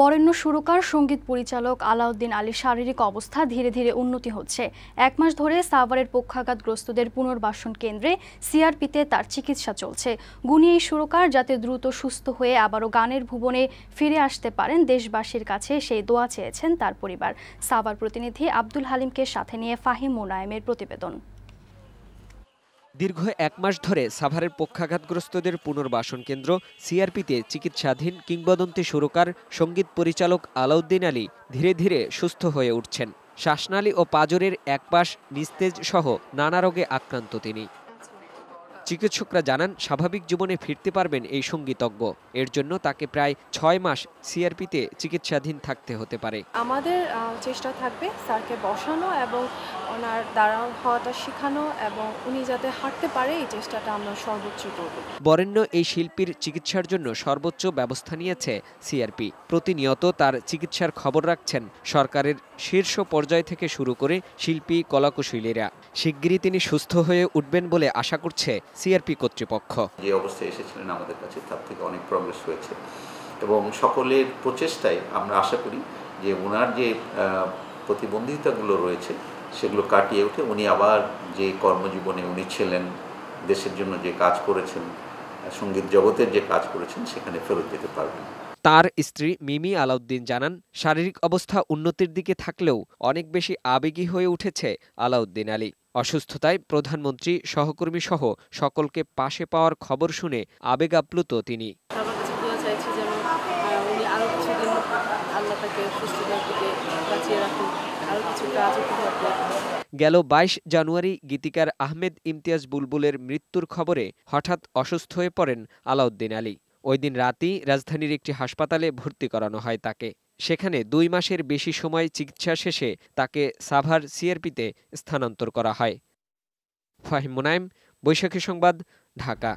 বরেণ্য সুরকার সঙ্গীত পরিচালক আলাউদ্দিন আলীর শারীরিক অবস্থা ধীরে ধীরে উন্নতি হচ্ছে এক মাস ধরে সাভারের পক্ষাঘাতগ্রস্তদের পুনর্বাসন কেন্দ্রে সিআরপিতে তার চিকিৎসা চলছে গুণী এই সুরকার যাতে দ্রুত সুস্থ হয়ে আবারও গানের ভুবনে ফিরে আসতে পারেন দেশবাসীর কাছে সেই দোয়া চেয়েছেন তার পরিবার সাভার প্রতিনিধি আব্দুল হালিমকে সাথে নিয়ে ফাহিম মোনায়েমের প্রতিবেদন দীর্ঘ এক মাস ধরে সাভারের পক্ষাঘাতগ্রস্তদের পুনর্বাসন কেন্দ্র সিআরপিতে চিকিৎসাধীন কিংবদন্তি সুরকার সঙ্গীত পরিচালক আলাউদ্দিন আলী ধীরে ধীরে সুস্থ হয়ে উঠছেন শ্বাসনালী ও পাজরের একপাশ নিস্তেজ সহ নানা রোগে আক্রান্ত তিনি চিকিৎসকরা জানান স্বাভাবিক জীবনে ফিরতে পারবেন এই সঙ্গীতজ্ঞ এর জন্য তাকে প্রায় ছয় মাস সিআরপিতে চিকিৎসাধীন থাকতে হতে পারে আমাদের চেষ্টা থাকবে স্যারকে বসানো এবং ওনার দাঁড়ান হওয়াটা শেখানো এবং উনি যাতে হাঁটতে পারে এই চেষ্টাটা আমরা সর্বোচ্চ করব বরেণ্য এই শিল্পীর চিকিৎসার জন্য সর্বোচ্চ ব্যবস্থা নিয়েছে সিআরপি প্রতিনিয়ত তার চিকিৎসার খবর রাখছেন সরকারের শীর্ষ পর্যায় থেকে শুরু করে শিল্পী কলাকুশলীরা শিগগিরই তিনি সুস্থ হয়ে উঠবেন বলে আশা করছে সিআরপি কর্তৃপক্ষ যে অবস্থায় এসেছিলেন আমাদের কাছে তার থেকে অনেক প্রগ্রেস হয়েছে এবং সকলের প্রচেষ্টায় আমরা আশা করি যে ওনার যে প্রতিবন্ধিতাগুলো রয়েছে সেগুলো কাটিয়ে উঠে উনি আবার যে কর্মজীবনে উনি ছিলেন দেশের জন্য যে কাজ করেছেন সঙ্গীত জগতের যে কাজ করেছেন সেখানে ফেরত যেতে পারবেন তার স্ত্রী মিমি আলাউদ্দিন জানান শারীরিক অবস্থা উন্নতির দিকে থাকলেও অনেক বেশি আবেগী হয়ে উঠেছে আলাউদ্দিন আলী অসুস্থতায় প্রধানমন্ত্রী সহকর্মী সহ সকলকে পাশে পাওয়ার খবর শুনে আবেগ আপ্লুত তিনি গেল ২২ জানুয়ারি গীতিকার আহমেদ ইমতিয়াজ বুলবুলের মৃত্যুর খবরে হঠাৎ অসুস্থ হয়ে পড়েন আলাউদ্দিন আলী ওই দিন রাতেই রাজধানীর একটি হাসপাতালে ভর্তি করানো হয় তাকে সেখানে দুই মাসের বেশি সময় চিকিৎসা শেষে তাকে সাভার সিআরপিতে স্থানান্তর করা হয় ফাহিম মুনাইম বৈশাখী সংবাদ ঢাকা